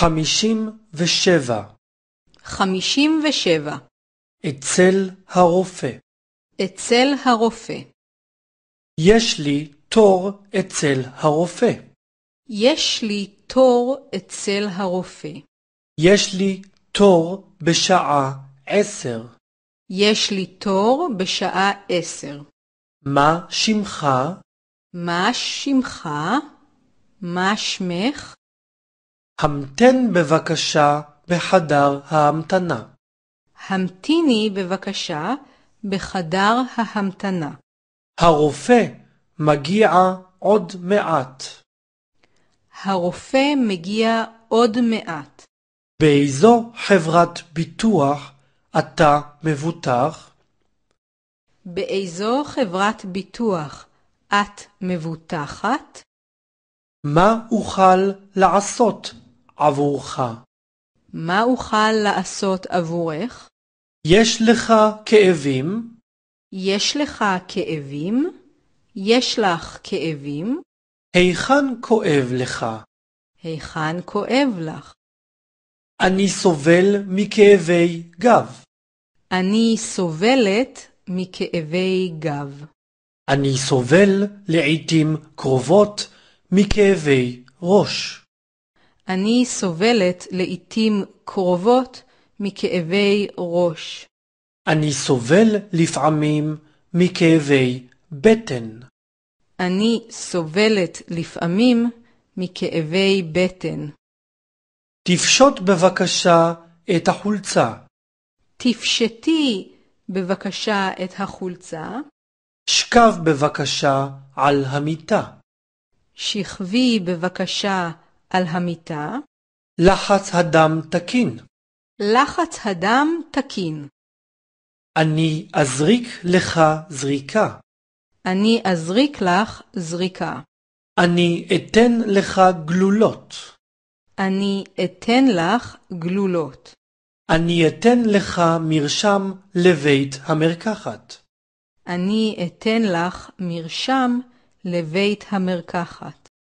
חמישים ושבע. חמישים ושבע. אצל הרופא. אצל הרופא. יש לי תור אצל הרופא. יש לי תור אצל הרופא. יש לי תור בשעה עשר. יש לי תור בשעה עשר. מה שמך? מה שמך? מה שמך? המתן בבקשה בחדר ההמתנה. המתיני בבקשה בחדר ההמתנה. הרופא מגיע עוד מעט. הרופא מגיע עוד מעט. באיזו חברת ביטוח אתה מבוטח? באיזו חברת ביטוח את מבוטחת? מה אוכל לעשות עבורך. מה אוכל לעשות עבורך? יש לך כאבים? יש לך כאבים? יש לך כאבים? היכן כואב לך? היכן כואב לך? אני סובל מכאבי גב. אני סובלת מכאבי גב. אני סובל לעתים קרובות מכאבי ראש. אני סובלת לעתים קרובות מכאבי ראש. אני סובל לפעמים מכאבי בטן. אני סובלת לפעמים מכאבי בטן. תפשוט בבקשה את החולצה. תפשטי בבקשה את החולצה. שכב בבקשה על המיטה. שכבי בבקשה על המיטה? לחץ הדם תקין. לחץ הדם תקין. אני אזריק לך זריקה. אני אזריק לך זריקה. אני אתן לך גלולות. אני אתן לך גלולות. אני אתן לך מרשם לבית המרקחת. אני אתן לך מרשם לבית המרקחת.